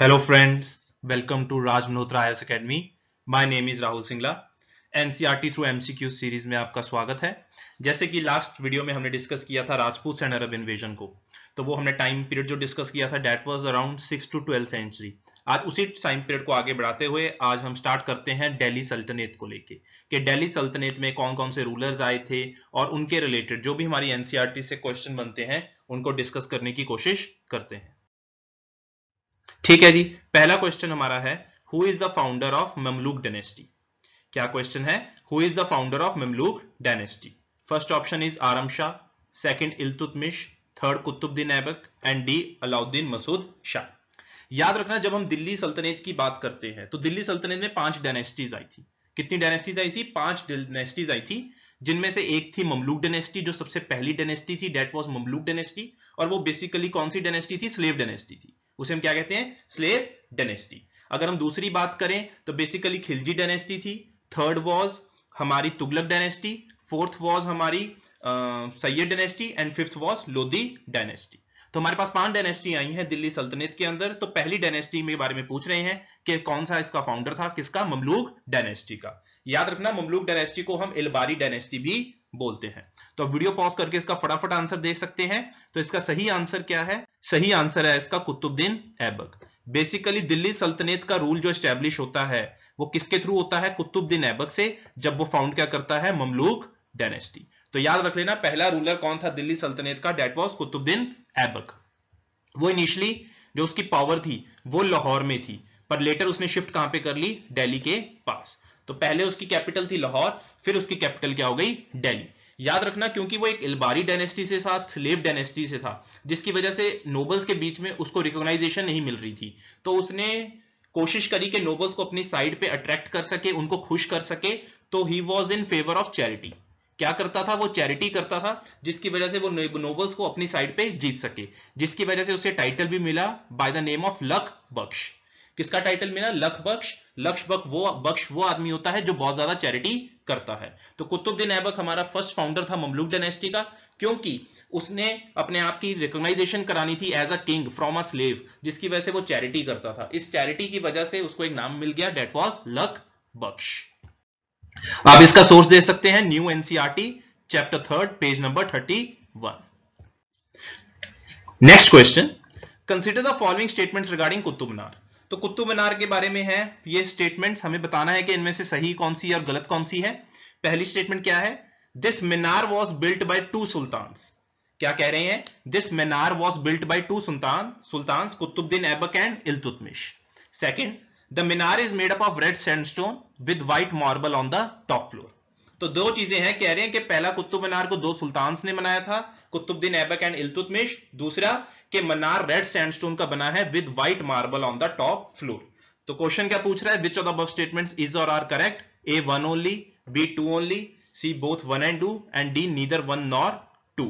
Hello friends, welcome to Raj Malhotra IS Academy. My name is Rahul Singla. NCRT through MCQ series में आपका स्वागत है जैसे कि लास्ट वीडियो में हमने डिस्कस किया था राजपूत एंड अरब इन्वेजन को तो वो हमने टाइम पीरियड जो डिस्कस किया था that was around six to twelfth century आज उसी टाइम पीरियड को आगे बढ़ाते हुए आज हम स्टार्ट करते हैं डेली सल्तनत को लेके कि डेली सल्तनत में कौन कौन से रूलर्स आए थे और उनके रिलेटेड जो भी हमारी एनसीआरटी e से क्वेश्चन बनते हैं उनको डिस्कस करने की कोशिश करते हैं ठीक है जी पहला क्वेश्चन हमारा है who is the founder of Mamluk dynasty क्या क्वेश्चन है who is the founder of Mamluk dynasty first option is Aram Shah second Iltutmish third Qutbuddin Aibak and D Alauddin Masud Shah याद रखना जब हम दिल्ली सल्तनत की बात करते हैं तो दिल्ली सल्तनत में पांच डायनेस्टीज आई थी कितनी डायनेस्टीज आई थी पांच डायनेस्टीज आई थी जिनमें से एक थी ममलूक डेनेस्टी जो सबसे पहली डेनेस्टी थी डेट वॉज ममलूक डेनेस्टी और वो बेसिकली कौन सी डेनेस्टी थी स्लेव डेनेस्टी थी उसे हम क्या कहते हैं स्लेव डेनेस्टी अगर हम दूसरी बात करें तो बेसिकली खिलजी डेनेस्टी थी थर्ड वॉज हमारी तुगलक डेनेस्टी फोर्थ वॉज हमारी Sayyid dynasty and fifth was Lodi dynasty तो हमारे पास पांच डायनेस्टी आई हैं दिल्ली सल्तनत के अंदर तो पहली डायनेस्टी में बारे में पूछ रहे हैं कि कौन सा इसका फाउंडर था किसका ममलूक डायनेस्टी का याद रखना ममलूक डायनेस्टी को हम इलबारी डायनेस्टी भी बोलते हैं तो वीडियो पॉज करके इसका फटाफट आंसर दे सकते हैं तो इसका सही आंसर क्या है सही आंसर है इसका कुतुबुद्दीन ऐबक बेसिकली दिल्ली सल्तनत का रूल जो स्टैब्लिश होता है वो किसके थ्रू होता है कुतुबुद्दीन ऐबक से जब वो फाउंड क्या करता है ममलूक डायनेस्टी तो याद रख लेना पहला रूलर कौन था दिल्ली सल्तनत का डेट वॉज कुतुबुद्दीन ऐबक वो इनिशियली जो उसकी पावर थी वो लाहौर में थी पर लेटर उसने शिफ्ट कहां पे कर ली दिल्ली के पास तो पहले उसकी कैपिटल थी लाहौर फिर उसकी कैपिटल क्या हो गई डेली याद रखना क्योंकि वो एक इलबारी डायनेस्टी से साथ स्लेब डायनेस्टी से था जिसकी वजह से नोबल्स के बीच में उसको रिकॉग्नाइजेशन नहीं मिल रही थी तो उसने कोशिश करी कि नोबल्स को अपनी साइड पे अट्रैक्ट कर सके उनको खुश कर सके तो he was in favour of charity क्या करता था वो चैरिटी करता था जिसकी वजह से वो नोबल्स को अपनी साइड पे जीत सके जिसकी वजह से उसे टाइटल भी मिला by the name of Lakh Bakhsh किसका टाइटल मिला लक बख्श लक्ष बक वो बख्श वो आदमी होता है जो बहुत ज्यादा चैरिटी करता है तो कुतुबुद्दीन ऐबक हमारा फर्स्ट फाउंडर था ममलूक डायनेस्टी का क्योंकि उसने अपने आप की रिकॉग्नाइजेशन करानी थी as a king from a slave जिसकी वजह से वो चैरिटी करता था इस चैरिटी की वजह से उसको एक नाम मिल गया डेट वॉज लक बख्श आप इसका सोर्स दे सकते हैं new NCERT chapter third page number thirty one next question consider the following statements regarding कुतुबनार तो कुतुब मीनार के बारे में है ये स्टेटमेंट्स हमें बताना है कि इनमें से सही कौन सी है और गलत कौन सी है पहली स्टेटमेंट क्या है this Minar was built by two sultan क्या कह रहे हैं this Minar was built by two sultan sultan Qutbuddin Aibak and Iltutmish second the Minar is made up of red sandstone with white marble on the top floor तो दो चीजें हैं कह रहे हैं कि पहला कुतुब मीनार को दो सुल्तान ने बनाया था कुतुबुद्दीन ऐबक एंड इल्तुतमिश दूसरा कि मनार रेड सैंडस्टोन का बना है with white marble on the top floor तो क्वेश्चन क्या पूछ रहा है which of the statements is और are correct A one only B two only C both one and two and D neither one nor two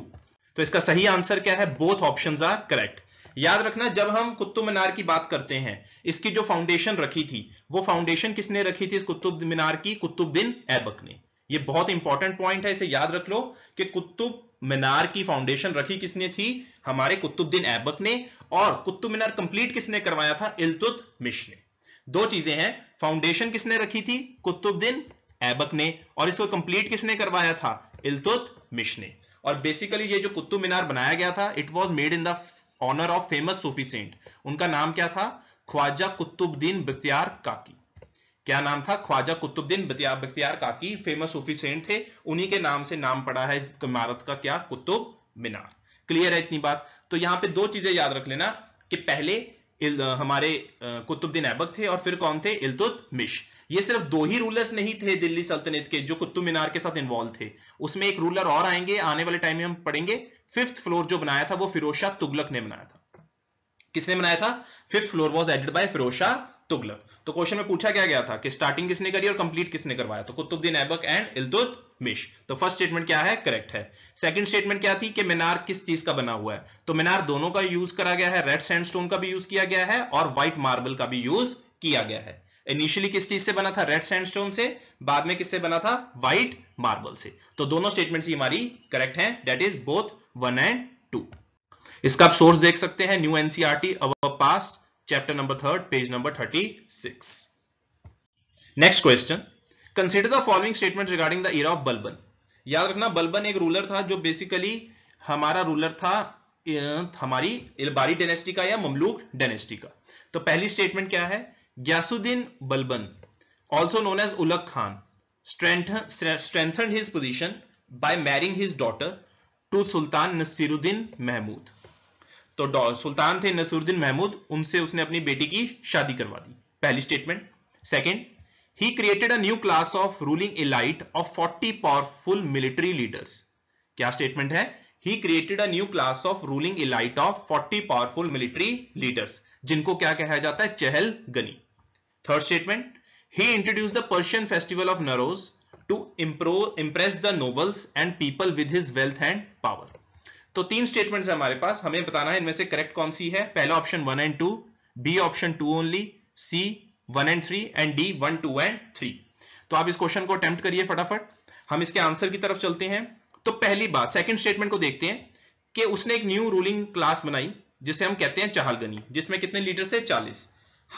तो इसका सही answer क्या है बोथ ऑप्शन आर करेक्ट याद रखना जब हम कुतुब मीनार की बात करते हैं इसकी जो फाउंडेशन रखी थी वो फाउंडेशन किसने रखी थी इस कुतुब मीनार की कुतुबुद्दीन ऐबक ने ये बहुत इंपॉर्टेंट पॉइंट है इसे याद रख लो कि कुतुब मीनार की फाउंडेशन रखी किसने थी हमारे कुतुबुद्दीन ऐबक ने और कुतुब मीनार कंप्लीट किसने करवाया था इलतुत मिश ने दो चीजें हैं फाउंडेशन किसने रखी थी कुतुबुद्दीन ऐबक ने और इसको कंप्लीट किसने करवाया था इलतुत मिश ने और बेसिकली ये जो कुतुब मीनार बनाया गया था it was made in the honour of famous Sufi saint उनका नाम क्या था ख्वाजा कुतुबुद्दीन बख्तियार काकी क्या नाम था ख्वाजा कुतुबद्दीन बख्तियार काकी फेमस सूफी सेंट थे उन्हीं के नाम से नाम पड़ा है इस इमारत का क्या कुतुब मीनार क्लियर है इतनी बात तो यहाँ पे दो चीजें याद रख लेना कि पहले हमारे कुतुबुद्दीन ऐबक थे और फिर कौन थे इलतुत मिश ये सिर्फ दो ही रूलर्स नहीं थे दिल्ली सल्तनत के जो कुतुब मीनार के साथ इन्वॉल्व थे उसमें एक रूलर और आएंगे आने वाले टाइम में हम पढ़ेंगे फिफ्थ फ्लोर जो बनाया था वो फिरोज शाह तुगलक ने बनाया था किसने बनाया था fifth floor was added by Firoz Shah Tughlaq तो क्वेश्चन में पूछा क्या गया था कि स्टार्टिंग किसने करी और कंप्लीट किसने करवाया तो कुतुबुद्दीन ऐबक एंड इल्तुत मिश तो फर्स्ट स्टेटमेंट क्या है करेक्ट है सेकंड स्टेटमेंट क्या थी कि मीनार किस चीज का बना हुआ है तो मीनार दोनों का यूज करा गया है रेड सैंडस्टोन का भी यूज किया गया है और व्हाइट मार्बल का भी यूज किया गया है इनिशियली किस चीज से बना था रेड सैंडस्टोन से बाद में किससे बना था व्हाइट मार्बल से तो दोनों स्टेटमेंट ही हमारी करेक्ट है that is both one and two इसका आप सोर्स देख सकते हैं new NCERT our past chapter number 3 page number 36 next question consider the following statement regarding the era of balban याद रखना बलबन एक रूलर था जो बेसिकली हमारा रूलर था हमारी इलबारी डेनेस्टी का या ममलूक डेनेस्टी का तो पहली स्टेटमेंट क्या है Ghiyasuddin Balban also known as Ulugh Khan strengthen his position by marrying his daughter to sultan Nasiruddin Mahmud तो सुल्तान थे नसरुद्दीन महमूद उनसे उसने अपनी बेटी की शादी करवा दी पहली statement second he created a class of ruling elite of forty powerful military leaders क्या स्टेटमेंट है he created a new class of ruling elite of 40 powerful military leaders जिनको क्या कहा जाता है Chahalgani third statement he introduced the Persian festival of Nowruz to impress the nobles and people with his wealth and power तो तीन statements है हमारे पास हमें बताना है इनमें से करेक्ट कौन सी है पहला option one and two B option two only C one and three and D one two and three तो आप इस क्वेश्चन को अटेम्प्ट करिए फटाफट हम इसके आंसर की तरफ चलते हैं तो पहली बात सेकंड स्टेटमेंट को देखते हैं कि उसने एक न्यू रूलिंग क्लास बनाई जिसे हम कहते हैं चहलगनी जिसमें कितने लीटर से चालीस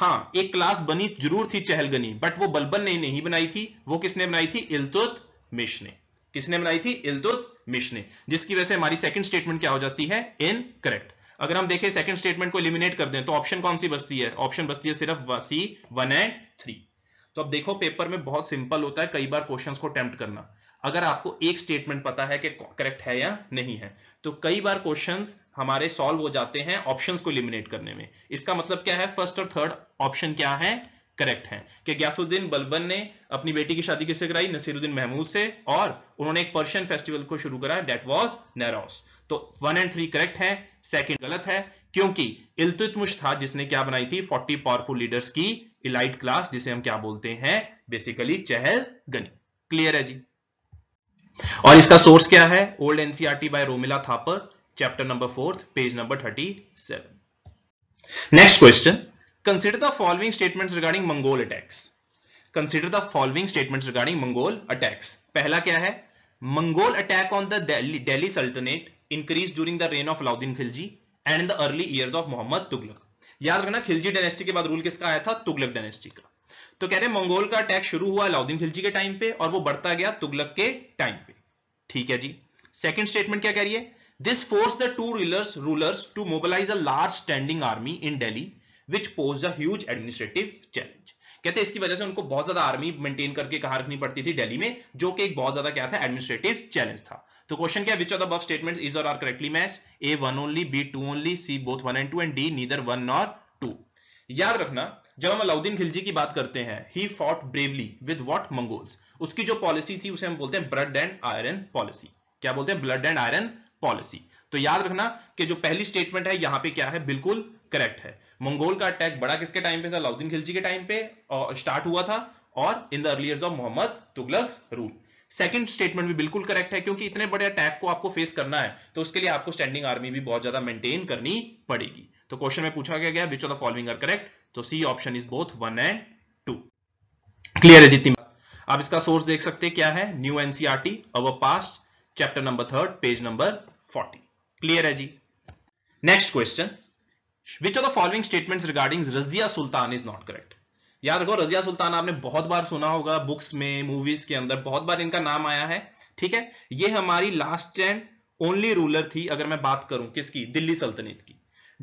हाँ एक क्लास बनी जरूर थी चहलगनी बट वो बलबन ने नहीं बनाई थी वो किसने बनाई थी इलतुत मिश ने किसने बनाई थी इलतुत मिश ने जिसकी वजह से हमारी सेकंड स्टेटमेंट क्या हो जाती है इन करेक्ट अगर हम देखें सेकंड स्टेटमेंट को इलिमिनेट कर दें तो ऑप्शन कौन सी बचती है ऑप्शन बचती है सिर्फ सी वन एंड थ्री तो अब देखो पेपर में बहुत सिंपल होता है कई बार क्वेश्चन को अटेम्प्ट करना अगर आपको एक स्टेटमेंट पता है कि करेक्ट है या नहीं है तो कई बार क्वेश्चन हमारे सॉल्व हो जाते हैं ऑप्शन को इलिमिनेट करने में इसका मतलब क्या है फर्स्ट और थर्ड ऑप्शन क्या है करेक्ट है कि ग्यासुद्दीन बलबन ने अपनी बेटी की शादी किससे कराई नसीरुद्दीन महमूद से और उन्होंने एक पर्शियन फेस्टिवल को शुरू करा डेट वॉज नेरोस तो वन एंड थ्री करेक्ट है सेकेंड गलत है क्योंकि इल्तुतमुश था जिसने क्या बनाई थी फोर्टी पावरफुल लीडर्स की इलाइट क्लास जिसे हम क्या बोलते हैं बेसिकली चहल गनी क्लियर है जी और इसका सोर्स क्या है old NCERT by Romila Thapar chapter number fourth page number thirty seven next question Consider the following statements regarding Mongol attacks. Consider the following statements regarding Mongol attacks. pehla kya hai Mongol attack on the Delhi, Delhi Sultanate increased during the reign of Alauddin Khilji and in the early years of Muhammad Tughlaq. yaad rakhna khilji dynasty ke baad rule kiska aaya tha tughlaq dynasty ka तो कह रहे Mongol का attack शुरू हुआ अलाउद्दीन खिलजी के time पे और वो बढ़ता गया तुगलक के टाइम पे ठीक है जी सेकंड स्टेटमेंट क्या कह रही है this forced the two rulers rulers to mobilise a large standing army in Delhi which pose a huge administrative challenge कहते हैं इसकी वजह से उनको बहुत ज्यादा आर्मी मेंटेन करके कहा रखनी पड़ती थी दिल्ली में जो कि एक बहुत ज्यादा क्या था एडमिनिस्ट्रेटिव चैलेंज था तो क्वेश्चन क्या which of the statement is और are correctly match A one only B two only C both one and two and D neither one nor two याद रखना जब हम अलाउद्दीन खिलजी की बात करते हैं he fought bravely with what Mongols उसकी जो पॉलिसी थी उसे हम बोलते हैं ब्लड एंड आयरन पॉलिसी क्या बोलते हैं ब्लड एंड आयरन पॉलिसी तो याद रखना कि जो पहली स्टेटमेंट है यहां पे क्या है बिल्कुल करेक्ट है मंगोल का अटैक बड़ा किसके टाइम पे था लाउद्दीन खिलजी के टाइम पे स्टार्ट हुआ था और in the early of Mohammad Tughlaq's rule second statement भी बिल्कुल करेक्ट है क्योंकि इतने बड़े अटैक को आपको फेस करना है तो उसके लिए आपको स्टैंडिंग आर्मी भी बहुत ज्यादा मेंटेन करनी पड़ेगी तो क्वेश्चन में पूछा गया which of the following are correct तो C option is both one and two clear है जितनी आप इसका सोर्स देख सकते क्या है new NCERT our past chapter number third page number forty clear है जी next question which of the following statement regarding Razia Sultan is not correct याद रखो रजिया सुल्तान आपने बहुत बार सुना होगा बुक्स में मूवीज के अंदर बहुत बार इनका नाम आया है ठीक है ये हमारी लास्ट एंड ओनली रूलर थी अगर मैं बात करूं किसकी दिल्ली सल्तनत की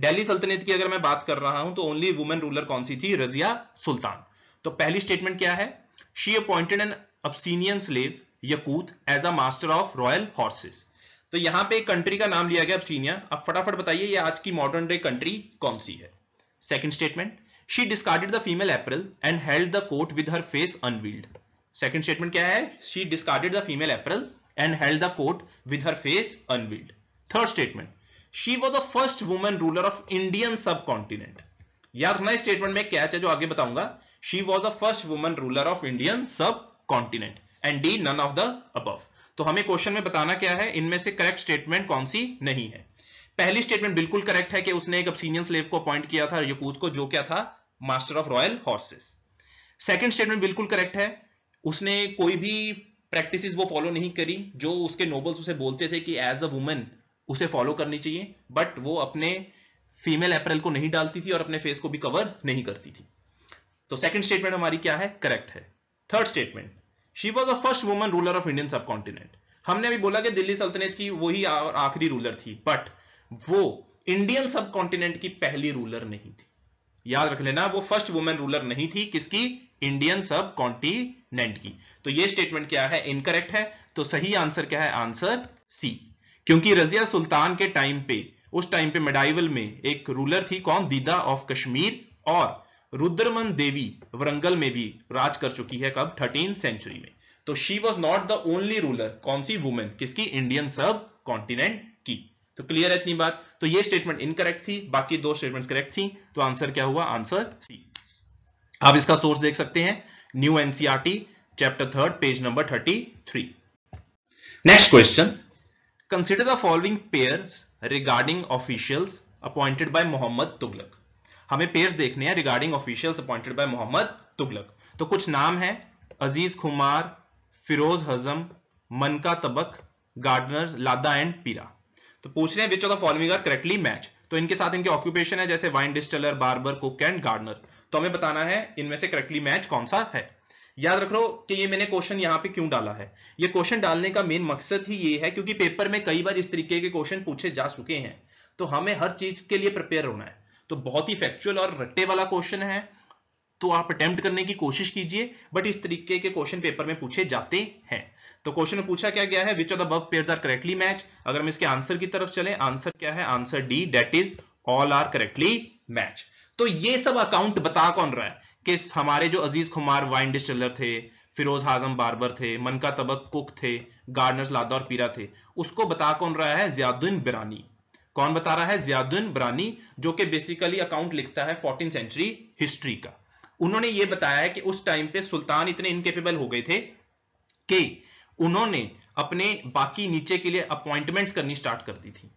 दिल्ली सल्तनत की अगर मैं बात कर रहा हूं तो ओनली वुमेन रूलर कौन सी थी रजिया सुल्तान तो पहली स्टेटमेंट क्या है she appointed an Abyssinian slave Yaqut as a master of royal horses तो यहां पे एक कंट्री का नाम लिया गया अब सीनियर अब फटाफट बताइए ये आज की मॉडर्न डे कंट्री कौन सी है second statement she discarded the female apparel and held the coat with her face unveiled second statement क्या है she discarded the female apparel and held the coat with her face unveiled third statement she was the first women ruler of Indian subcontinent यार नए statement में catch है जो आगे बताऊंगा she was the first women ruler of Indian subcontinent and D none of the above तो हमें question में बताना क्या है इनमें से करेक्ट स्टेटमेंट कौन सी नहीं है पहली स्टेटमेंट बिल्कुल करेक्ट है कि उसने एक अपसीनियन स्लेव को अपॉइंट किया था यकूत को जो क्या था master of royal horses second statement बिल्कुल करेक्ट है उसने कोई भी प्रैक्टिस वो फॉलो नहीं करी जो उसके नोबल्स उसे बोलते थे कि एज अ वुमेन उसे फॉलो करनी चाहिए बट वो अपने फीमेल अप्रैल को नहीं डालती थी और अपने फेस को भी कवर नहीं करती थी तो सेकंड स्टेटमेंट हमारी क्या है करेक्ट है third statement she was a first woman ruler of Indian subcontinent हमने अभी बोला कि दिल्ली सल्तनत की वही आखिरी रूलर थी बट वो इंडियन सब कॉन्टिनेंट की पहली रूलर नहीं थी याद रख लेना वो फर्स्ट वुमेन रूलर नहीं थी किसकी इंडियन सब कॉन्टिनेंट की तो ये स्टेटमेंट क्या है इनकरेक्ट है तो सही आंसर क्या है आंसर सी क्योंकि रजिया सुल्तान के टाइम पे उस टाइम पे मेडाइवल में एक रूलर थी कौन दीदा ऑफ कश्मीर और रुद्रमन देवी वरंगल में भी राज कर चुकी है कब थर्टीन सेंचुरी में तो she was not the only ruler कौन सी वुमेन किसकी इंडियन सब कॉन्टिनेंट की तो क्लियर है इतनी बात तो ये स्टेटमेंट इनकरेक्ट थी बाकी दो स्टेटमेंट करेक्ट थी तो आंसर क्या हुआ आंसर सी आप इसका सोर्स देख सकते हैं new NCERT chapter third page number thirty three next question consider the following pair regarding official appointed by Mohammad Tughlaq हमें पेयर्स देखने हैं regarding officials appointed by Mohammad Tughlaq तो कुछ नाम है अजीज खुमार फिरोज हजम मनका तबक गार्डनर लादा एंड पीरा तो पूछ रहे हैं which of the following are correctly match तो इनके साथ इनके ऑक्यूपेशन है जैसे wine distiller barber cook and gardener तो हमें बताना है इनमें से करेक्टली मैच कौन सा है याद रख लो कि ये मैंने क्वेश्चन यहाँ पे क्यों डाला है ये क्वेश्चन डालने का मेन मकसद ही ये है क्योंकि पेपर में कई बार इस तरीके के क्वेश्चन पूछे जा चुके हैं तो हमें हर चीज के लिए प्रिपेयर होना है तो बहुत ही फैक्चुअल और रट्टे वाला क्वेश्चन है तो आप अटेम्प्ट करने की कोशिश कीजिए बट इस तरीके के क्वेश्चन पेपर में पूछे जाते हैं तो क्वेश्चन में पूछा क्या गया है which of the above pairs are correctly match अगर हम इसके आंसर की तरफ चले आंसर क्या है answer D that is all are correctly match तो ये सब अकाउंट बता कौन रहा है कि हमारे जो अजीज कुमार वाइन डिस्टिलर थे फिरोज हाजम बारबर थे मनका तबक कुक थे गार्डनर्स लादा और पीरा थे उसको बता कौन रहा है जियादुद्दीन बिरानी कौन बता रहा है जियादुन बरानी जो कि बेसिकली अकाउंट लिखता है फोर्टीन सेंचुरी हिस्ट्री का उन्होंने ये बताया है कि उस टाइम पे सुल्तान इतने इनकेपेबल हो गए थे कि उन्होंने अपने बाकी नीचे के लिए अपॉइंटमेंट्स करनी स्टार्ट कर दी थी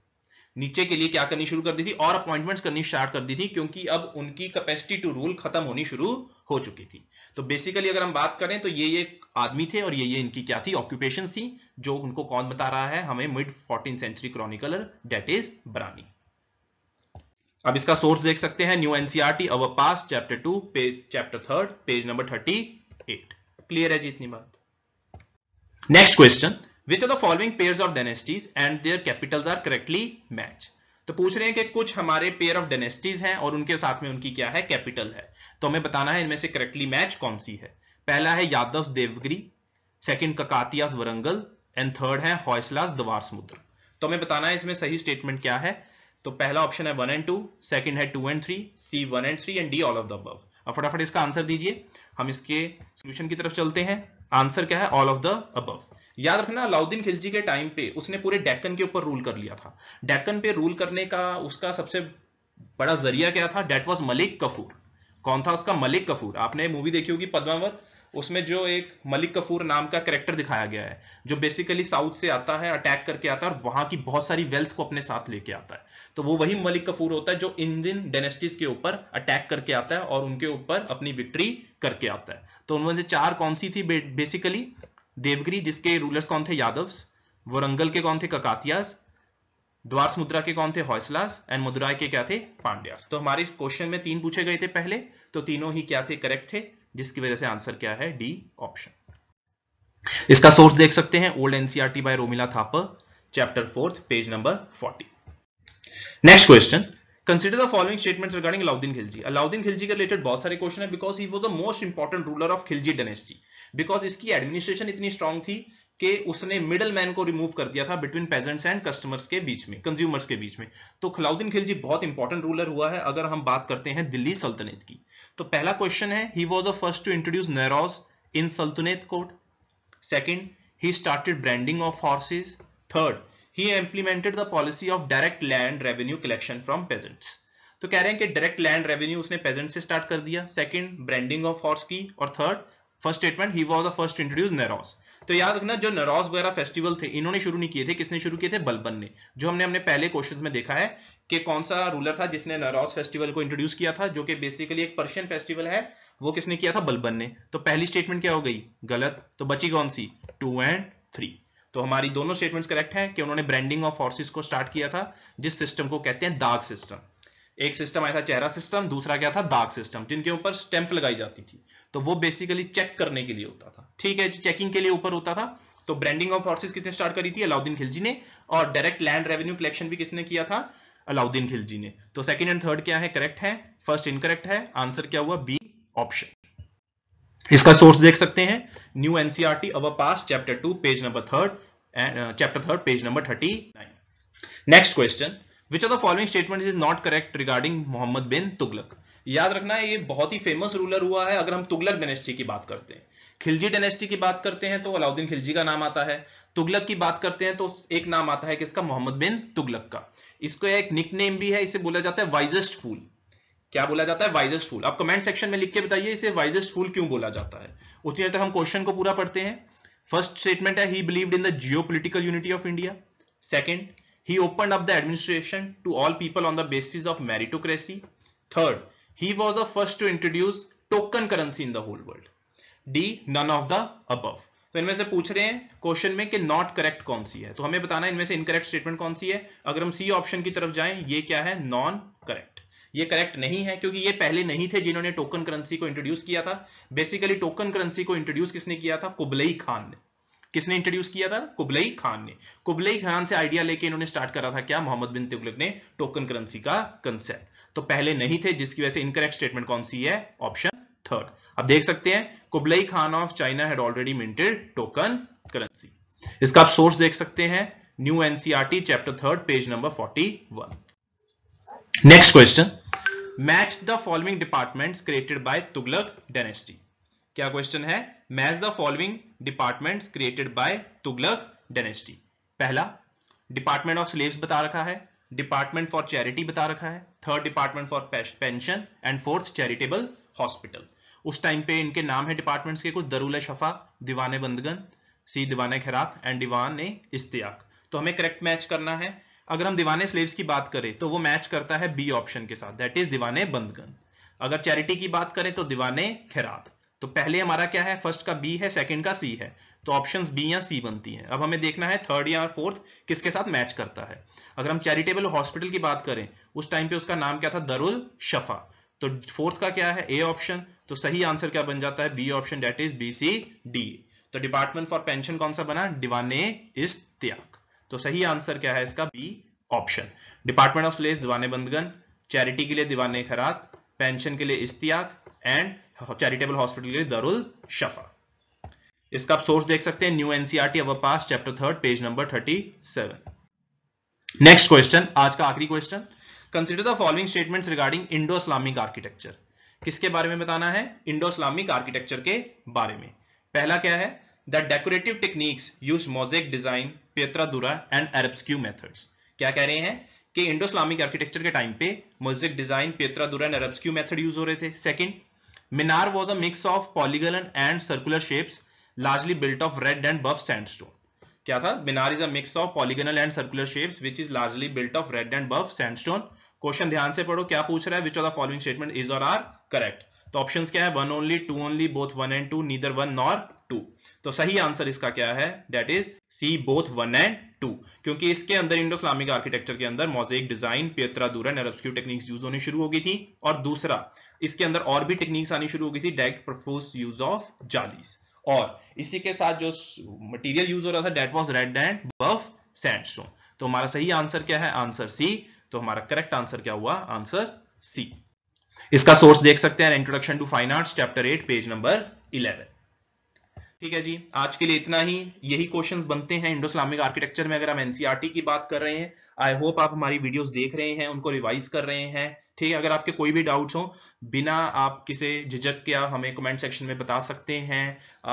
नीचे के लिए क्या करनी शुरू कर दी थी और अपॉइंटमेंट्स करनी स्टार्ट कर दी थी क्योंकि अब उनकी कैपेसिटी टू रूल खत्म होनी शुरू हो चुकी थी तो बेसिकली अगर हम बात करें तो ये ये आदमी थे और ये ये इनकी क्या थी ऑक्यूपेशन थी जो उनको कौन बता रहा है हमें mid fourteen century chronicler that is Barani अब इसका सोर्स देख सकते हैं new NCERT our past chapter two chapter third page number thirty eight clear है जी इतनी बात next question which are the following pair of dynasties and their capitals are correctly match तो पूछ रहे हैं कि कुछ हमारे पेयर ऑफ डेनेस्टीज हैं और उनके साथ में उनकी क्या है कैपिटल है तो हमें बताना है इनमें से करेक्टली मैच कौन सी है पहला है Yadava Devagiri second Kakatiyas Warangal and third है हौसलास द्वार समुद्र तो हमें बताना है इसमें सही स्टेटमेंट क्या है तो पहला ऑप्शन है वन एंड टू सेकंड है two and three C one and three and D all of the above अब फटाफट इसका आंसर दीजिए हम इसके सोल्यूशन की तरफ चलते हैं आंसर क्या है ऑल ऑफ द अबव याद रखना अलाउद्दीन खिलजी के टाइम पे उसने पूरे डेक्कन के ऊपर रूल कर लिया था डेक्कन पे रूल करने का उसका सबसे बड़ा जरिया क्या था डेट वॉज मलिक कफूर कौन था उसका मलिक कफूर आपने मूवी देखी होगी पद्मावत उसमें जो एक मलिक कफूर नाम का कैरेक्टर दिखाया गया है जो बेसिकली साउथ से आता है अटैक करके आता है और वहां की बहुत सारी वेल्थ को अपने साथ लेके आता है तो वो वही मलिक कफूर होता है जो इंडियन डेनेस्टीज के ऊपर अटैक करके आता है और उनके ऊपर अपनी विक्ट्री करके आता है तो उनमें से चार कौन सी थी बेसिकली देवगिरी जिसके रूलर्स कौन थे यादव वरंगल के कौन थे ककातियास द्वार मुद्रा के कौन थे हौसलास एंड मदुराई के क्या थे पांड्यास तो हमारे क्वेश्चन में तीन पूछे गए थे पहले तो तीनों ही क्या थे करेक्ट थे जिसकी वजह से आंसर क्या है डी ऑप्शन इसका सोर्स देख सकते हैं old NCERT by Romila Thapar chapter fourth page number forty next question consider the following statement regarding Alauddin Khilji Alauddin Khilji के रिलेटेड बहुत सारे क्वेश्चन है because he was the most important ruler of Khilji dynasty because इसकी एडमिनिस्ट्रेशन इतनी स्ट्रांग थी कि उसने मिडल मैन को रिमूव कर दिया था बिटवीन पेजेंट्स एंड कस्टमर्स के बीच में कंज्यूमर्स के बीच में तो खिलाउद्दीन खिलजी बहुत इंपॉर्टेंट रूलर हुआ है अगर हम बात करते हैं दिल्ली सल्तनत की तो पहला क्वेश्चन है he was a first to introduce Nauroz in sultanat court second he started branding of horses third he implemented the policy of direct land revenue collection from peasants तो कह रहे हैं कि डायरेक्ट लैंड रेवेन्यू उसने पेजेंट से start कर दिया second branding of horse की और third first statement he was the first introduce Nauroz तो याद रखना जो नरोस वगैरह फेस्टिवल थे इन्होंने शुरू नहीं किए थे किसने शुरू किए थे बलबन ने जो हमने हमने पहले क्वेश्चन में देखा है कि कौन सा रूलर था जिसने नरोस फेस्टिवल को इंट्रोड्यूस किया था जो कि बेसिकली एक पर्शियन फेस्टिवल है वो किसने किया था बलबन ने तो पहली स्टेटमेंट क्या हो गई गलत तो बची कौन सी टू एंड थ्री तो हमारी दोनों स्टेटमेंट्स करेक्ट हैं कि उन्होंने ब्रांडिंग ऑफ फोर्सेस को स्टार्ट किया था जिस सिस्टम को कहते हैं दाग सिस्टम एक सिस्टम आया था चेहरा सिस्टम दूसरा क्या था दाग सिस्टम जिनके ऊपर स्टैंप लगाई जाती थी तो वो बेसिकली चेक करने के लिए होता था ठीक है चेकिंग के लिए ऊपर होता था तो ब्रांडिंग ऑफ फोर्सेस किसने स्टार्ट करी थी अलाउद्दीन खिलजी ने और डायरेक्ट लैंड रेवेन्यू कलेक्शन भी किसने किया था अलाउद्दीन खिलजी ने तो सेकंड एंड थर्ड क्या है करेक्ट है फर्स्ट इनकरेक्ट है आंसर क्या हुआ बी ऑप्शन इसका सोर्स देख सकते हैं new NCERT our past chapter two page number third chapter third page number thirty next question which are the following statement is not correct regarding Mohammad bin Tughlaq याद रखना है ये बहुत ही फेमस रूलर हुआ है अगर हम तुगलक डेनेस्टी की बात करते हैं खिलजी डेनेस्टी की बात करते हैं तो अलाउद्दीन खिलजी का नाम आता है तुगलक की बात करते हैं तो एक नाम आता है किसका मोहम्मद बिन तुगलक का इसको एक निक नेम भी है इसे बोला जाता है वाइजेस्ट फूल क्या बोला जाता है वाइजेस्ट फूल आप कमेंट सेक्शन में लिख के बताइए इसे वाइजेस्ट फूल क्यों बोला जाता है उतनी देर तक हम क्वेश्चन को पूरा पढ़ते हैं फर्स्ट स्टेटमेंट है he believe in the geo unity of India second He opened up the administration to all people on the basis of meritocracy. Third, he was the first to introduce token currency in the whole world. D. None of the above. तो इनमें से पूछ रहे हैं question में कि not correct कौन सी है तो हमें बताना इनमें से इनकरेक्ट स्टेटमेंट कौन सी है अगर हम सी ऑप्शन की तरफ जाएं ये क्या है नॉन करेक्ट ये करेक्ट नहीं है क्योंकि ये पहले नहीं थे जिन्होंने टोकन करेंसी को इंट्रोड्यूस किया था बेसिकली टोकन करेंसी को इंट्रोड्यूस किसने किया था कुबलई खान ने किसने इंट्रोड्यूस किया था कुबलई खान ने कुबलई खान से आइडिया लेके इन्होंने स्टार्ट करा था क्या मोहम्मद बिन तुगलक ने टोकन करेंसी का कंसेप्ट तो पहले नहीं थे जिसकी वजह से इनकरेक्ट स्टेटमेंट कौन सी है ऑप्शन थर्ड अब देख सकते हैं Kublai Khan of China had already minted token currency इसका आप सोर्स देख सकते हैं new NCERT chapter third page number one next question match the following departments created by Tughlaq dynasty क्या क्वेश्चन है match the following departments created by Tughlaq dynasty पहला department of slaves बता रखा है डिपार्टमेंट फॉर चैरिटी बता रखा है third department for pension and fourth charitable hospital उस टाइम पे इनके नाम है डिपार्टमेंट्स के कुछ दरुल शफा दीवाने बंदगन सी दीवाने खैरात एंड दीवान इस्तियाक तो हमें करेक्ट मैच करना है अगर हम दीवाने स्लेव्स की बात करें तो वो मैच करता है बी ऑप्शन के साथ दैट इज दीवाने बंदगन अगर चैरिटी की बात करें तो दीवाने खैरात तो पहले हमारा क्या है फर्स्ट का बी है सेकंड का सी है तो ऑप्शंस बी या सी बनती हैं अब हमें देखना है थर्ड या फोर्थ किसके साथ मैच करता है अगर हम चैरिटेबल हॉस्पिटल की बात करें उस टाइम पे उसका नाम क्या था दरुल शफा तो फोर्थ का क्या है ए ऑप्शन तो सही आंसर क्या बन जाता है B option that is B C D तो डिपार्टमेंट फॉर पेंशन कौन सा बना दिवाने इस त्याग तो सही आंसर क्या है इसका बी ऑप्शन डिपार्टमेंट ऑफ लेस दिवाने बंदगन चैरिटी के लिए दीवाने खरात पेंशन के लिए इस्तियाक एंड चैरिटेबल हॉस्पिटल के लिए दरुल शफा इसका आप सोर्स देख सकते हैं new NCERT our past chapter third page number thirty seven next question आज का आखिरी question consider the following statements regarding Indo Islamic architecture किसके बारे में बताना है इंडो इस्लामिक आर्किटेक्चर के बारे में पहला क्या है the decorative techniques use mosaic design pietra dura and arabesque methods क्या कह रहे हैं कि इंडो इस्लामिक आर्किटेक्चर के टाइम पे mosaic design pietra dura and arabesque method use हो रहे थे second Minar was a mix of polygonal and circular shapes largely built of red and buff sandstone. क्या था Minar is a of polygonal and circular shapes which is largely built of red and buff stone question ध्यान से पढ़ो क्या पूछ रहा है which of the following statement is और आर करेक्ट तो ऑप्शन क्या है one only two only both one and two neither one nor two तो सही आंसर इसका क्या है that is C both one and two क्योंकि इसके अंदर इंडो इस्लामिक आर्किटेक्चर के अंदर मोजेक डिजाइन पेत्रा दूरन और ऑब्स्क्यू टेक्निक्स यूज होनी शुरू हो गई थी और दूसरा इसके अंदर और भी टेक्निक्स आनी शुरू हो गई थी direct profuse use of jalis और इसी के साथ जो मटेरियल यूज हो रहा था that was red and buff sand तो हमारा सही आंसर क्या है आंसर सी तो हमारा करेक्ट आंसर क्या हुआ आंसर सी इसका सोर्स देख सकते हैं introduction to fine arts chapter eight page number eleven ठीक है जी आज के लिए इतना ही यही क्वेश्चन बनते हैं इंडो इस्लामिक आर्किटेक्चर में अगर हम एनसीआरटी e की बात कर रहे हैं आई होप आप हमारी वीडियोस देख रहे हैं उनको रिवाइज कर रहे हैं ठीक है अगर आपके कोई भी डाउट हो बिना आप किसे झिझक के आप हमें कमेंट सेक्शन में बता सकते हैं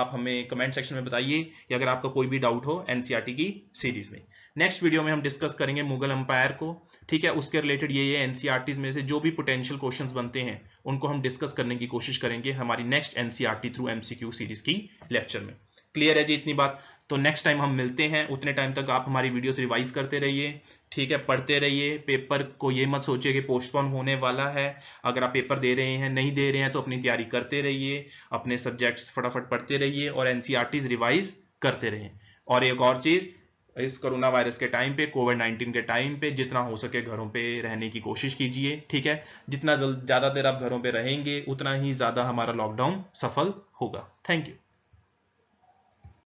आप हमें कमेंट सेक्शन में बताइए कि अगर आपका कोई भी डाउट हो एनसीआरटी e की सीरीज में नेक्स्ट वीडियो में हम डिस्कस करेंगे मुगल अंपायर को ठीक है उसके रिलेटेड ये ये एनसीआरटीज में से जो भी पोटेंशियल क्वेश्चन बनते हैं उनको हम डिस्कस करने की कोशिश करेंगे हमारी next NCERT through MCQ series की लेक्चर में क्लियर है जी इतनी बात तो नेक्स्ट टाइम हम मिलते हैं उतने टाइम तक आप हमारी वीडियोस रिवाइज करते रहिए ठीक है पढ़ते रहिए पेपर को ये मत सोचिए कि पोस्टपोन होने वाला है अगर आप पेपर दे रहे हैं नहीं दे रहे हैं तो अपनी तैयारी करते रहिए अपने सब्जेक्ट्स फटाफट पढ़ते रहिए और एनसीआरटीज रिवाइज e करते रहें और एक और चीज़ इस कोरोना वायरस के टाइम पे कोविड नाइन्टीन के टाइम पे जितना हो सके घरों पे रहने की कोशिश कीजिए ठीक है जितना ज़्यादा देर आप घरों पे रहेंगे उतना ही ज़्यादा हमारा लॉकडाउन सफल होगा थैंक यू